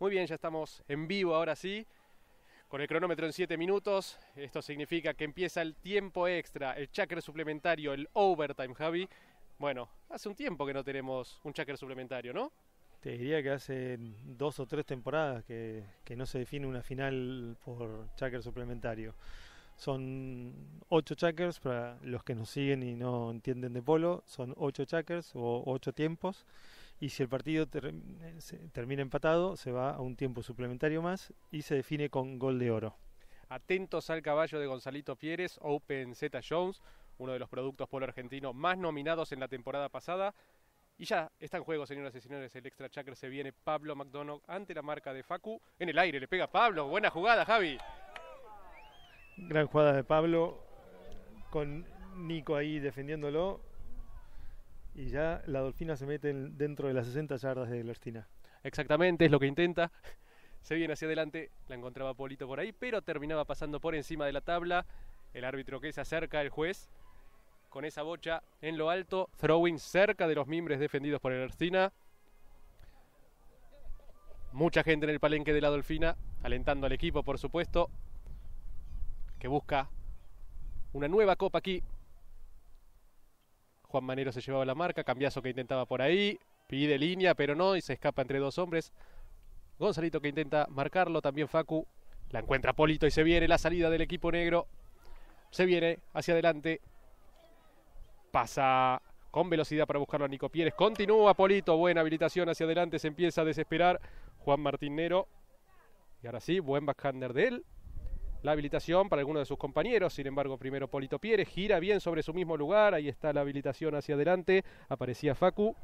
Muy bien, ya estamos en vivo ahora sí, con el cronómetro en 7 minutos. Esto significa que empieza el tiempo extra, el chakra suplementario, el overtime, Javi. Bueno, hace un tiempo que no tenemos un chakra suplementario, ¿no? Te diría que hace dos o tres temporadas que, no se define una final por chakra suplementario. Son ocho chakras para los que nos siguen y no entienden de polo. Son ocho chakras o ocho tiempos y si el partido termina empatado, se va a un tiempo suplementario más y se define con gol de oro. Atentos al caballo de Gonzalito Fieres, Open Z Jones, uno de los productos polo argentino más nominados en la temporada pasada. Y ya está en juego, señoras y señores, el extra chakra se viene Pablo McDonough ante la marca de Facu. En el aire le pega Pablo, buena jugada Javi. Gran jugada de Pablo con Nico ahí defendiéndolo y ya la Dolfina se mete dentro de las 60 yardas de la estina. Exactamente, es lo que intenta. Se viene hacia adelante, la encontraba Polito por ahí, pero terminaba pasando por encima de la tabla. El árbitro que se acerca, el juez, con esa bocha en lo alto, throwing cerca de los mimbres defendidos por estina Mucha gente en el palenque de la Dolfina, alentando al equipo, por supuesto, que busca una nueva copa aquí Juan Manero se llevaba la marca, Cambiazo que intentaba por ahí, pide línea, pero no, y se escapa entre dos hombres. Gonzalito que intenta marcarlo, también Facu. La encuentra Polito y se viene la salida del equipo negro. Se viene hacia adelante. Pasa con velocidad para buscarlo a Nico Pieres, Continúa Polito, buena habilitación hacia adelante. Se empieza a desesperar Juan Martín Nero. Y ahora sí, buen backhander de él la habilitación para alguno de sus compañeros. Sin embargo, primero Polito Pieres gira bien sobre su mismo lugar. Ahí está la habilitación hacia adelante. Aparecía Facu.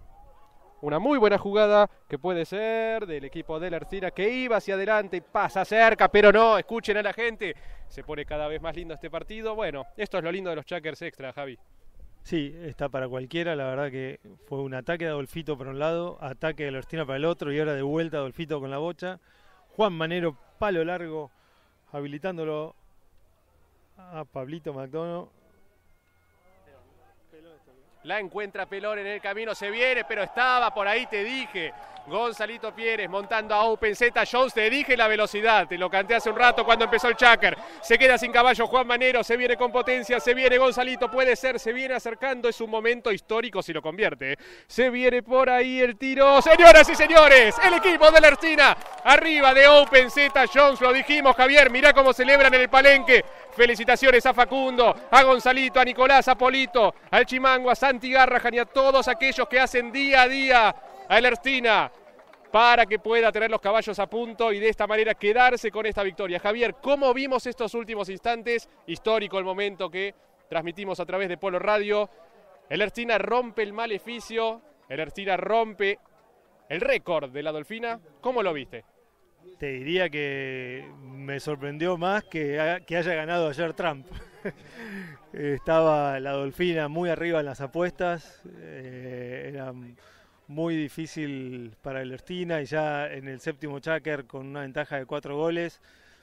Una muy buena jugada que puede ser del equipo de la Arcina que iba hacia adelante y pasa cerca, pero no, escuchen a la gente. Se pone cada vez más lindo este partido. Bueno, esto es lo lindo de los Chuckers extra, Javi. Sí, está para cualquiera. La verdad que fue un ataque de Adolfito por un lado, ataque de la Arcina para el otro y ahora de vuelta Adolfito con la bocha. Juan Manero, palo largo, habilitándolo a Pablito McDonald. La encuentra Pelón en el camino, se viene, pero estaba por ahí, te dije. Gonzalito Pieres montando a Open Z. Jones, te dije la velocidad, te lo canté hace un rato cuando empezó el cháquer... Se queda sin caballo Juan Manero, se viene con potencia, se viene Gonzalito, puede ser, se viene acercando, es un momento histórico si lo convierte. Se viene por ahí el tiro. Señoras y señores, el equipo de la Ertina arriba de Open Z. Jones, lo dijimos, Javier, mirá cómo celebran en el palenque. Felicitaciones a Facundo, a Gonzalito, a Nicolás, a Polito, al Chimango, a Santi Garrahan y a todos aquellos que hacen día a día a Elertina para que pueda tener los caballos a punto y de esta manera quedarse con esta victoria. Javier, ¿cómo vimos estos últimos instantes? Histórico el momento que transmitimos a través de Polo Radio. Elertina rompe el maleficio, Elertina rompe el récord de la Dolfina. ¿Cómo lo viste? Te diría que me sorprendió más que, haya ganado ayer Trump. Estaba la Dolfina muy arriba en las apuestas. Eh, muy difícil para el Ertina y ya en el séptimo Chaker con una ventaja de cuatro goles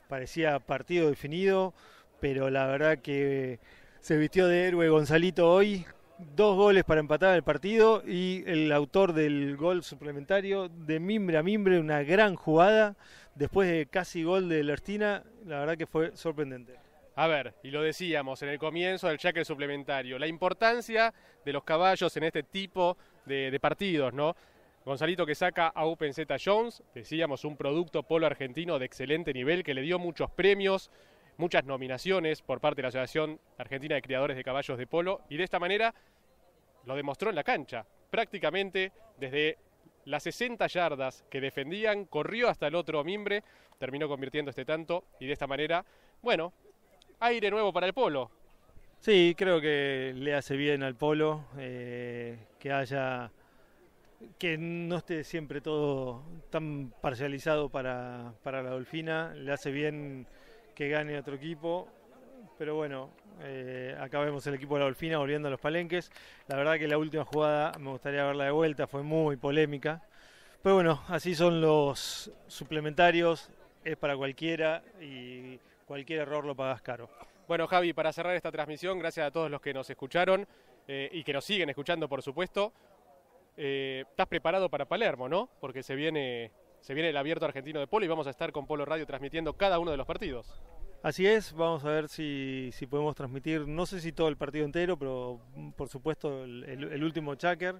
parecía partido definido, pero la verdad que se vistió de héroe Gonzalito hoy. Dos goles para empatar el partido y el autor del gol suplementario de mimbre a mimbre, una gran jugada después de casi gol de Ertina la verdad que fue sorprendente. A ver, y lo decíamos en el comienzo del cheque suplementario, la importancia de los caballos en este tipo de, partidos, ¿no? Gonzalito que saca a Upenzeta Jones, decíamos un producto polo argentino de excelente nivel que le dio muchos premios, muchas nominaciones por parte de la Asociación Argentina de Criadores de Caballos de Polo y de esta manera lo demostró en la cancha, prácticamente desde las 60 yardas que defendían, corrió hasta el otro mimbre, terminó convirtiendo este tanto y de esta manera, bueno, aire nuevo para el polo. Sí, creo que le hace bien al polo eh, que haya que no esté siempre todo tan parcializado para, la Dolfina. Le hace bien que gane otro equipo. Pero bueno, eh, acá vemos el equipo de la Dolfina volviendo a los palenques. La verdad que la última jugada me gustaría verla de vuelta, fue muy polémica. Pero bueno, así son los suplementarios, es para cualquiera y cualquier error lo pagas caro. Bueno, Javi, para cerrar esta transmisión, gracias a todos los que nos escucharon eh, y que nos siguen escuchando, por supuesto. Eh, estás preparado para Palermo, ¿no? Porque se viene, se viene el abierto argentino de Polo y vamos a estar con Polo Radio transmitiendo cada uno de los partidos. Así es, vamos a ver si, podemos transmitir, no sé si todo el partido entero, pero mm, por supuesto el, último Chaker.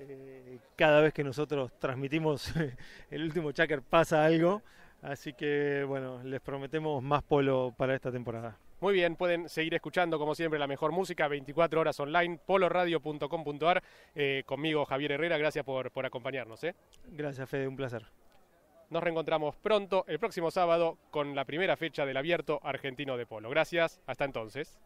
Eh, cada vez que nosotros transmitimos el último Chaker pasa algo. Así que bueno, les prometemos más polo para esta temporada. Muy bien, pueden seguir escuchando como siempre la mejor música, 24 horas online, poloradio.com.ar. Eh, conmigo Javier Herrera, gracias por, acompañarnos. ¿eh? Gracias Fede, un placer. Nos reencontramos pronto el próximo sábado con la primera fecha del abierto argentino de polo. Gracias, hasta entonces.